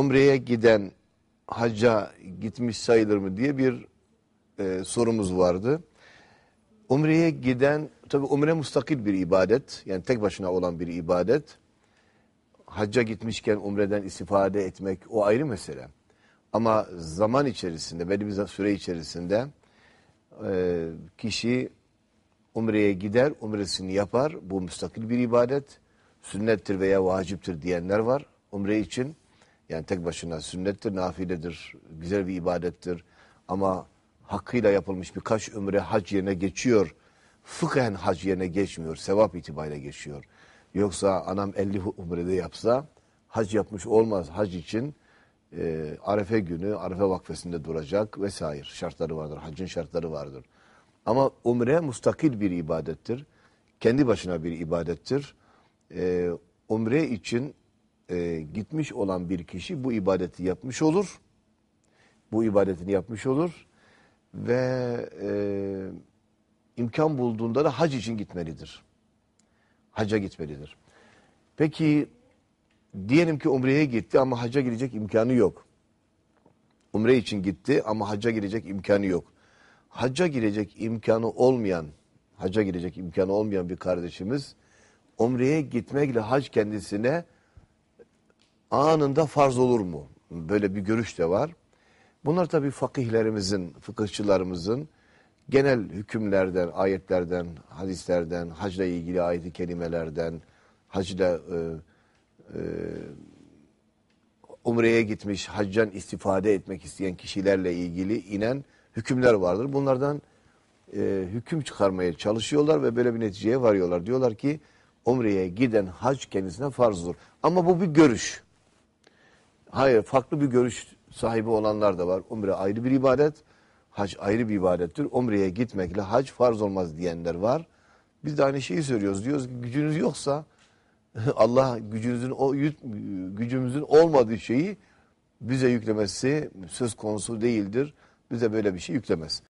umreye giden hacca gitmiş sayılır mı diye bir e, sorumuz vardı. Umreye giden, tabi umre mustakil bir ibadet, yani tek başına olan bir ibadet. Hacca gitmişken umreden istifade etmek o ayrı mesele. Ama zaman içerisinde, belli bir süre içerisinde e, kişi umreye gider, umresini yapar. Bu müstakil bir ibadet. Sünnettir veya vaciptir diyenler var umre için. Yani tek başına sünnettir, nafiledir, güzel bir ibadettir. Ama hakkıyla yapılmış birkaç ömre hac yerine geçiyor. Fıkhen hac yerine geçmiyor. Sevap itibariyle geçiyor. Yoksa anam 50 umrede yapsa hac yapmış olmaz. Hac için e, Arefe günü Arefe vakfesinde duracak vesaire. Şartları vardır. Hacın şartları vardır. Ama umre mustakil bir ibadettir. Kendi başına bir ibadettir. E, umre için e, gitmiş olan bir kişi bu ibadeti yapmış olur. Bu ibadetini yapmış olur ve e, imkan bulduğunda da hac için gitmelidir. Haca gitmelidir. Peki diyelim ki umreye gitti ama haca girecek imkanı yok. Umre için gitti ama haca girecek imkanı yok. Haca girecek imkanı olmayan, haca girecek imkanı olmayan bir kardeşimiz umreye gitmekle hac kendisine anında farz olur mu? Böyle bir görüş de var. Bunlar tabii fakihlerimizin, fıkıhçılarımızın genel hükümlerden, ayetlerden, hadislerden, hacla ilgili ayeti kelimelerden, hacla e, e, umreye gitmiş, haccan istifade etmek isteyen kişilerle ilgili inen hükümler vardır. Bunlardan e, hüküm çıkarmaya çalışıyorlar ve böyle bir neticeye varıyorlar. Diyorlar ki umreye giden hac kendisine farzdır. Ama bu bir görüş. Hayır farklı bir görüş sahibi olanlar da var. Umre ayrı bir ibadet, hac ayrı bir ibadettir. Umre'ye gitmekle hac farz olmaz diyenler var. Biz de aynı şeyi söylüyoruz. Diyoruz ki gücünüz yoksa Allah gücünüzün o gücümüzün olmadığı şeyi bize yüklemesi söz konusu değildir. Bize böyle bir şey yüklemez.